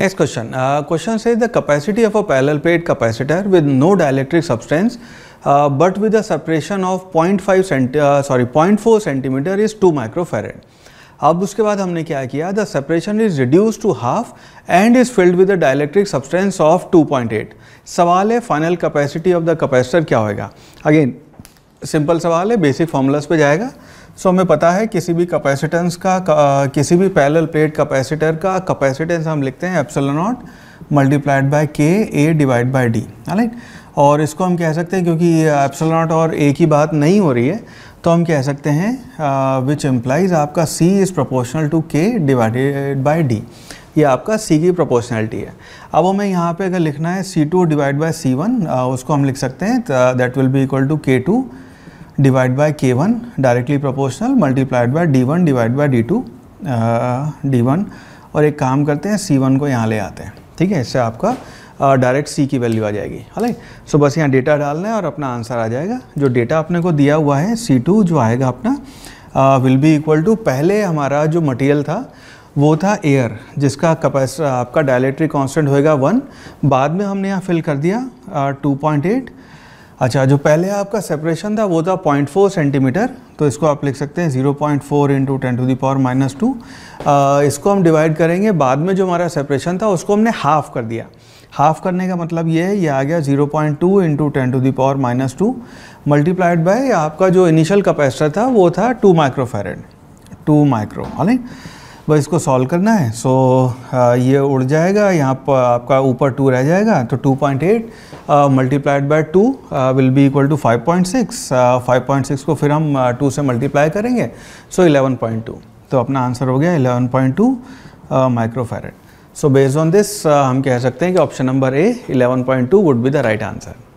next question question से the capacity of a parallel plate capacitor with no dielectric substance but with a separation of 0.5 centi sorry 0.4 centimetre is 2 microfarad अब उसके बाद हमने क्या किया the separation is reduce to half and is filled with the dielectric substance of two point eight सवाल है final capacity of the capacitor क्या होगा अगेन सिंपल सवाल है बेसिक फॉर्मूलाज पे जाएगा सो so, हमें पता है किसी भी कैपेसिटेंस का, का किसी भी पैरेलल प्लेट कैपेसिटर का कैपेसिटेंस हम लिखते हैं epsilon naught multiplied by K A divide by D right और इसको हम कह सकते हैं क्योंकि एप्सलो नॉट और ए की बात नहीं हो रही है तो हम कह सकते हैं विच uh, एम्प्लाइज आपका C is proportional to K divided by D ये आपका सी की प्रोपोर्शनलिटी है अब हमें यहाँ पे अगर लिखना है C two divide by C one उसको हम लिख सकते हैं that will be equal to K two divide by K one directly proportional multiplied by one divide by D one और एक काम करते हैं सी वन को यहाँ ले आते हैं ठीक है इससे आपका डायरेक्ट सी की वैल्यू आ जाएगी हालांकि सो बस यहाँ डेटा डालना है और अपना आंसर आ जाएगा जो डेटा अपने को दिया हुआ है सी टू जो आएगा अपना विल बी इक्वल टू पहले हमारा जो मटेरियल था वो था एयर जिसका कैपेसिटर आपका डायलेट्रिक कांस्टेंट होएगा वन बाद में हमने यहाँ फिल कर दिया टू पॉइंट एट अच्छा जो पहले आपका सेपरेशन था वो था 0.4 सेंटीमीटर तो इसको आप लिख सकते हैं 0.4 point four into ten to the power minus two इसको हम डिवाइड करेंगे बाद में जो हमारा सेपरेशन था उसको हमने हाफ कर दिया हाफ करने का मतलब ये है ये आ गया 0.2 point two into ten to the power minus two multiplied by आपका जो इनिशियल कैपेसिटर था वो था टू माइक्रोफेरेड टू माइक्रो है बस इसको सॉल्व करना है सो so, uh, ये उड़ जाएगा यहाँ पर आपका ऊपर टू रह जाएगा तो 2.8 point eight multiplied by two will be equal to 5.6 six को फिर हम टू uh, से मल्टीप्लाई करेंगे सो so 11.2 तो अपना आंसर हो गया 11.2 microfarad so based on this हम कह सकते हैं कि option number A 11.2 would be the right answer